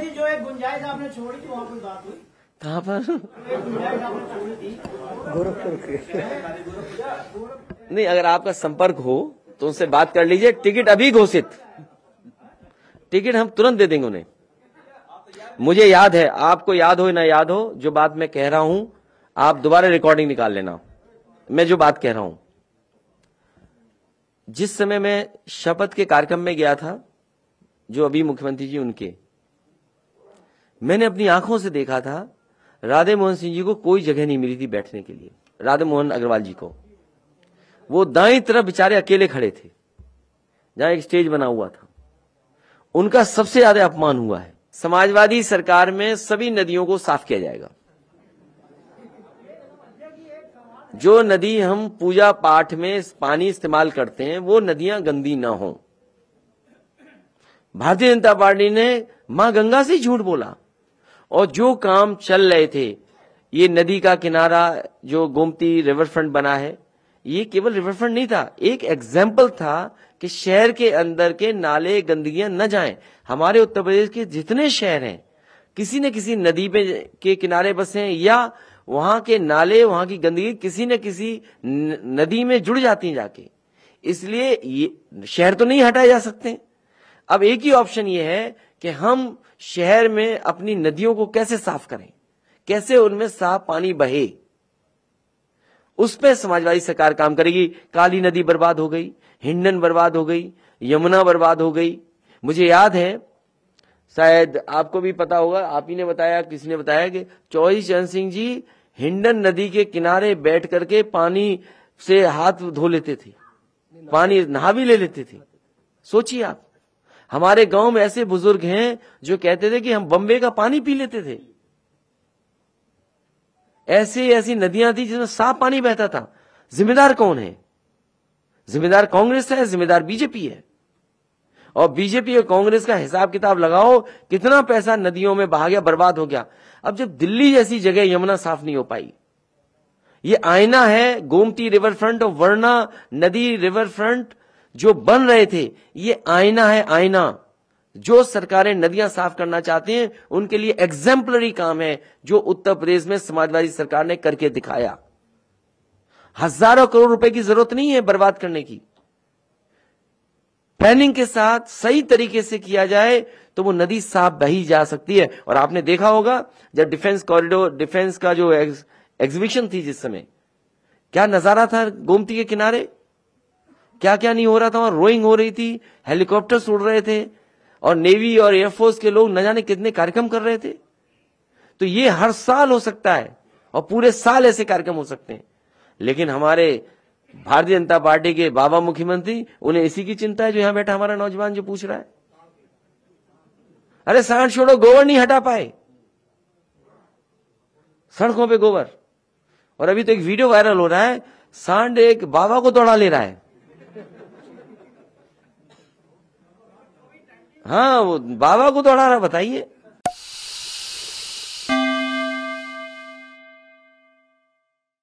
थी जो एक गुंजाइश आपने छोड़ी थी वहाँ कोई बात हुई कहाँ पर गोरखपुर के नहीं अगर आपका संपर्क हो तो उनसे बात कर लीजिए टिकट अभी घोषित टिकट हम तुरंत दे देंगे उन्हें मुझे याद है आपको याद हो ना याद हो जो बात मैं कह रहा हूं आप दोबारा रिकॉर्डिंग निकाल लेना मैं जो बात कह रहा हूं जिस समय मैं शपथ के कार्यक्रम में गया था जो अभी मुख्यमंत्री जी उनके मैंने अपनी आंखों से देखा था राधे मोहन सिंह जी को कोई जगह नहीं मिली थी बैठने के लिए राधे मोहन अग्रवाल जी को वो दाई तरफ बेचारे अकेले खड़े थे जहां एक स्टेज बना हुआ था उनका सबसे ज्यादा अपमान हुआ है समाजवादी सरकार में सभी नदियों को साफ किया जाएगा जो नदी हम पूजा पाठ में पानी इस्तेमाल करते हैं वो नदियां गंदी ना हो भारतीय जनता पार्टी ने मां गंगा से झूठ बोला और जो काम चल रहे थे ये नदी का किनारा जो गोमती रिवर फ्रंट बना है ये केवल रिवर फ्रंट नहीं था एक एग्जाम्पल था कि शहर के अंदर के नाले गंदगियां न जाएं हमारे उत्तर प्रदेश के जितने शहर हैं किसी न किसी नदी पे के किनारे बसे हैं या वहां के नाले वहां की गंदगी किसी न किसी नदी में जुड़ जाती है जाके इसलिए ये शहर तो नहीं हटाए जा सकते अब एक ही ऑप्शन ये है कि हम शहर में अपनी नदियों को कैसे साफ करें कैसे उनमें साफ पानी बहे उस पर समाजवादी सरकार काम करेगी काली नदी बर्बाद हो गई हिंडन बर्बाद हो गई यमुना बर्बाद हो गई मुझे याद है शायद आपको भी पता होगा आप ही ने बताया किसी ने बताया कि चौधरी चरण सिंह जी हिंडन नदी के किनारे बैठ करके पानी से हाथ धो लेते थे पानी नहा भी ले लेते थे सोचिए आप हमारे गांव में ऐसे बुजुर्ग हैं जो कहते थे कि हम बम्बे का पानी पी लेते थे ऐसी ऐसी नदियां थी जिसमें साफ पानी बहता था जिम्मेदार कौन है जिम्मेदार कांग्रेस है जिम्मेदार बीजेपी है और बीजेपी और कांग्रेस का हिसाब किताब लगाओ कितना पैसा नदियों में बहा गया बर्बाद हो गया अब जब दिल्ली जैसी जगह यमुना साफ नहीं हो पाई ये आईना है गोमती रिवर फ्रंट और वर्णा नदी रिवर फ्रंट जो बन रहे थे ये आईना है आईना जो सरकारें नदियां साफ करना चाहती हैं उनके लिए एग्जाम्पलरी काम है जो उत्तर प्रदेश में समाजवादी सरकार ने करके दिखाया हजारों करोड़ रुपए की जरूरत नहीं है बर्बाद करने की प्लानिंग के साथ सही तरीके से किया जाए तो वो नदी साफ बही जा सकती है और आपने देखा होगा जब डिफेंस कॉरिडोर डिफेंस का जो एग्जीबिशन थी जिस समय क्या नजारा था गोमती के किनारे क्या क्या नहीं हो रहा था वहां रोइंग हो रही थी हेलीकॉप्टर उड़ रहे थे और नेवी और एयरफोर्स के लोग न जाने कितने कार्यक्रम कर रहे थे तो ये हर साल हो सकता है और पूरे साल ऐसे कार्यक्रम हो सकते हैं लेकिन हमारे भारतीय जनता पार्टी के बाबा मुख्यमंत्री उन्हें इसी की चिंता है जो यहां बैठा हमारा नौजवान जो पूछ रहा है अरे सांड छोड़ो गोबर नहीं हटा पाए सड़कों पे गोबर और अभी तो एक वीडियो वायरल हो रहा है सांड एक बाबा को दौड़ा ले रहा है हाँ वो बाबा को दौड़ा रहा बताइए